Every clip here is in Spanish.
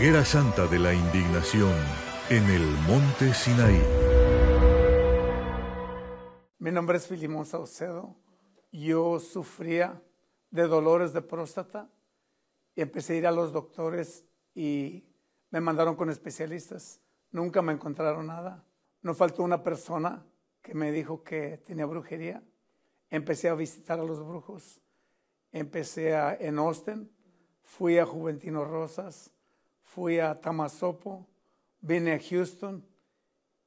hoguera santa de la indignación en el monte Sinaí. Mi nombre es Filimón Saucedo. Yo sufría de dolores de próstata y empecé a ir a los doctores y me mandaron con especialistas. Nunca me encontraron nada. No faltó una persona que me dijo que tenía brujería. Empecé a visitar a los brujos. Empecé a, en Austin, fui a Juventino Rosas, fui a Tamasopo, vine a Houston,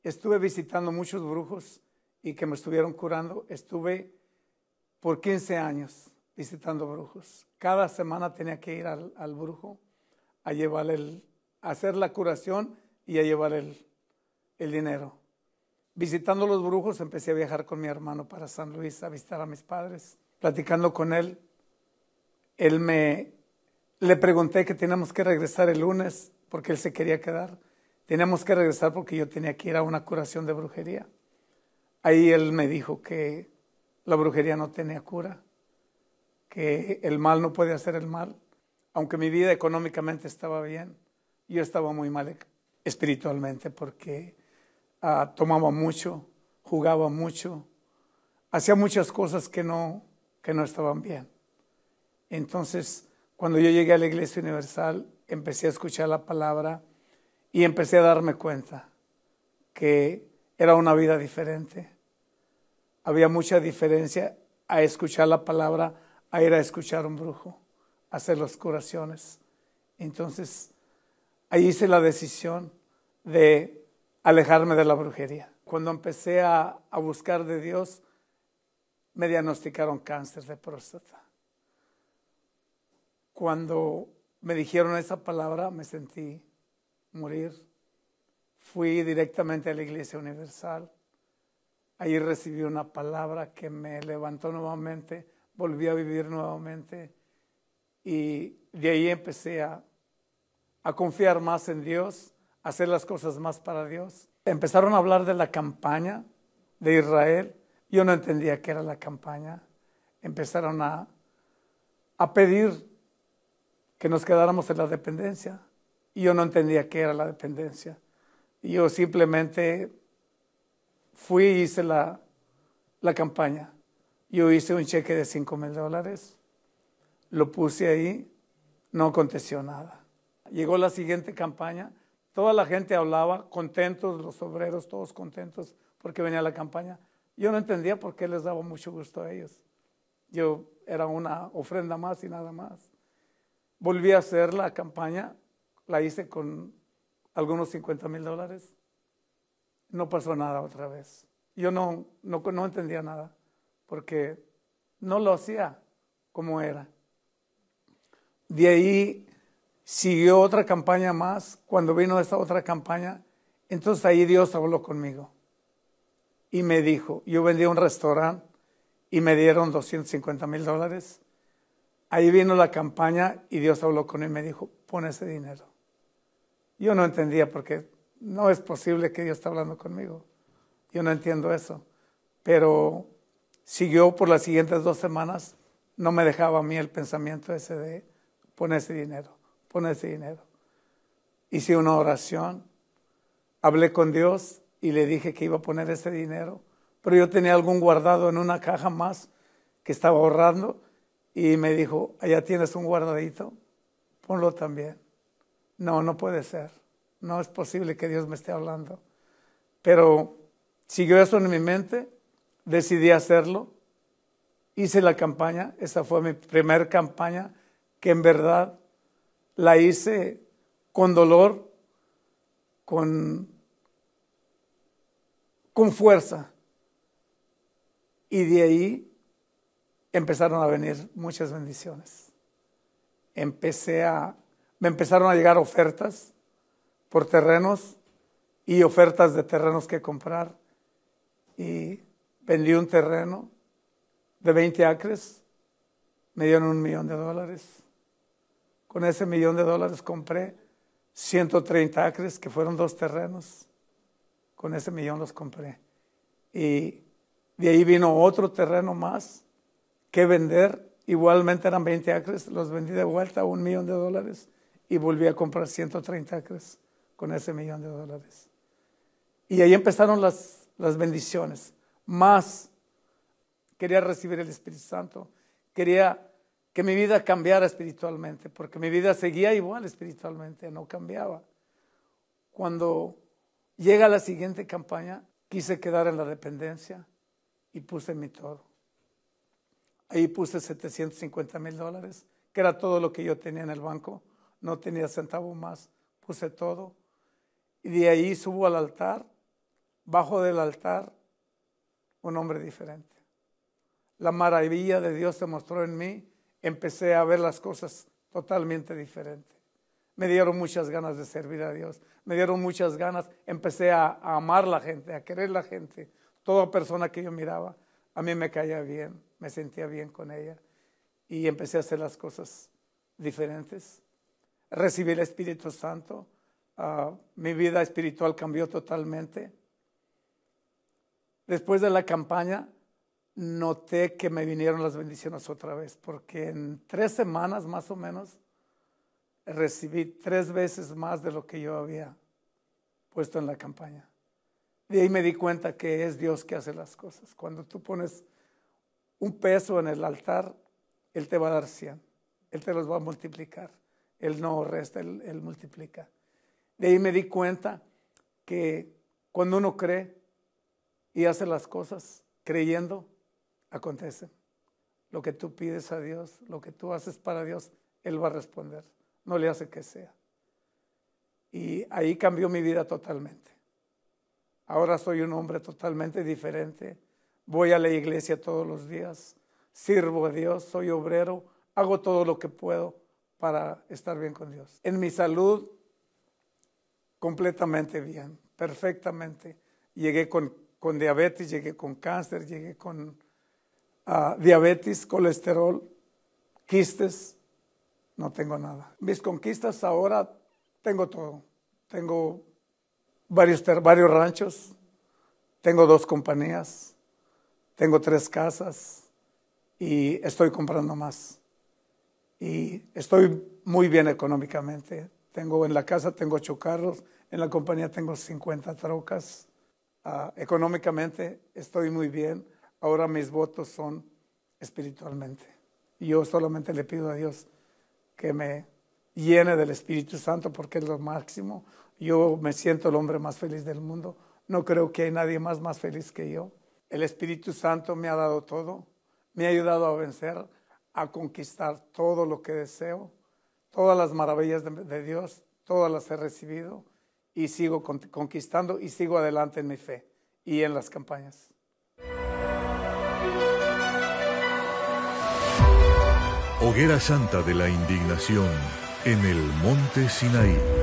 estuve visitando muchos brujos y que me estuvieron curando. Estuve por 15 años visitando brujos. Cada semana tenía que ir al, brujo a llevar a hacer la curación y a llevar el, el dinero. Visitando los brujos empecé a viajar con mi hermano para San Luis a visitar a mis padres. Platicando con él, él me le pregunté que teníamos que regresar el lunes porque él se quería quedar. Teníamos que regresar porque yo tenía que ir a una curación de brujería. Ahí él me dijo que la brujería no tenía cura, que el mal no puede hacer el mal. Aunque mi vida económicamente estaba bien, yo estaba muy mal e- espiritualmente porque ah, tomaba mucho, jugaba mucho, hacía muchas cosas que no, que no estaban bien. Entonces, cuando yo llegué a la Iglesia Universal, empecé a escuchar la palabra y empecé a darme cuenta que era una vida diferente. Había mucha diferencia a escuchar la palabra, a ir a escuchar a un brujo, a hacer las curaciones. Entonces, ahí hice la decisión de alejarme de la brujería. Cuando empecé a, a buscar de Dios, me diagnosticaron cáncer de próstata. Cuando me dijeron esa palabra, me sentí morir. Fui directamente a la Iglesia Universal. Allí recibí una palabra que me levantó nuevamente, volví a vivir nuevamente y de ahí empecé a, confiar más en Dios, a hacer las cosas más para Dios. Empezaron a hablar de la campaña de Israel. Yo no entendía qué era la campaña. Empezaron a, a pedir que nos quedáramos en la dependencia. Y yo no entendía qué era la dependencia. yo simplemente fui e hice la, la campaña. Yo hice un cheque de 5 mil dólares, lo puse ahí, no aconteció nada. Llegó la siguiente campaña, toda la gente hablaba, contentos, los obreros todos contentos porque venía la campaña. Yo no entendía por qué les daba mucho gusto a ellos. Yo era una ofrenda más y nada más volví a hacer la campaña, la hice con algunos 50 mil dólares. No pasó nada otra vez. Yo no, no, entendía nada, porque no lo hacía como era. De ahí siguió otra campaña más. Cuando vino esta otra campaña, entonces ahí Dios habló conmigo y me dijo, yo vendí un restaurante y me dieron 250 mil dólares Ahí vino la campaña y Dios habló con él y me dijo, pon ese dinero. Yo no entendía porque no es posible que Dios esté hablando conmigo. Yo no entiendo eso. Pero siguió por las siguientes dos semanas, no me dejaba a mí el pensamiento ese de pon ese dinero, pon ese dinero. Hice una oración, hablé con Dios y le dije que iba a poner ese dinero, pero yo tenía algún guardado en una caja más que estaba ahorrando y me dijo, allá tienes un guardadito, ponlo también. No, no puede ser. No es posible que Dios me esté hablando. Pero siguió eso en mi mente, decidí hacerlo, hice la campaña, esa fue mi primera campaña, que en verdad la hice con dolor, con, con fuerza. Y de ahí empezaron a venir muchas bendiciones. Empecé a, me empezaron a llegar ofertas por terrenos y ofertas de terrenos que comprar. Y vendí un terreno de 20 acres, me dieron un millón de dólares. Con ese millón de dólares compré 130 acres, que fueron dos terrenos. Con ese millón los compré. Y de ahí vino otro terreno más que vender. Igualmente eran 20 acres, los vendí de vuelta a un millón de dólares y volví a comprar 130 acres con ese millón de dólares. Y ahí empezaron las, las bendiciones. Más quería recibir el Espíritu Santo, quería que mi vida cambiara espiritualmente, porque mi vida seguía igual espiritualmente, no cambiaba. Cuando llega la siguiente campaña, quise quedar en la dependencia y puse mi toro. Ahí puse 750 mil dólares, que era todo lo que yo tenía en el banco. No tenía centavo más, puse todo. Y de ahí subo al altar, bajo del altar, un hombre diferente. La maravilla de Dios se mostró en mí, empecé a ver las cosas totalmente diferente. Me dieron muchas ganas de servir a Dios, me dieron muchas ganas, empecé a, a amar la gente, a querer la gente. Toda persona que yo miraba, a mí me caía bien me sentía bien con ella y empecé a hacer las cosas diferentes. Recibí el Espíritu Santo, ah, mi vida espiritual cambió totalmente. Después de la campaña, noté que me vinieron las bendiciones otra vez, porque en tres semanas más o menos recibí tres veces más de lo que yo había puesto en la campaña. De ahí me di cuenta que es Dios que hace las cosas. Cuando tú pones un peso en el altar, Él te va a dar cien, Él te los va a multiplicar. Él no resta, él, él multiplica. De ahí me di cuenta que cuando uno cree y hace las cosas creyendo, acontece. Lo que tú pides a Dios, lo que tú haces para Dios, Él va a responder. No le hace que sea. Y ahí cambió mi vida totalmente. Ahora soy un hombre totalmente diferente voy a la iglesia todos los días, sirvo a Dios, soy obrero, hago todo lo que puedo para estar bien con Dios. En mi salud, completamente bien, perfectamente. Llegué con, diabetes, llegué con cáncer, llegué con ah, diabetes, colesterol, quistes, no tengo nada. Mis conquistas ahora tengo todo. Tengo varios, varios ranchos, tengo dos compañías, tengo tres casas y estoy comprando más. Y estoy muy bien económicamente. Tengo en la casa tengo ocho carros, en la compañía tengo 50 trocas. Ah, económicamente estoy muy bien. Ahora mis votos son espiritualmente. yo solamente le pido a Dios que me llene del Espíritu Santo porque es lo máximo. Yo me siento el hombre más feliz del mundo. No creo que hay nadie más más feliz que yo. El Espíritu Santo me ha dado todo, me ha ayudado a vencer, a conquistar todo lo que deseo, todas las maravillas de, Dios, todas las he recibido y sigo conquistando y sigo adelante en mi fe y en las campañas. Hoguera Santa de la Indignación en el Monte Sinaí.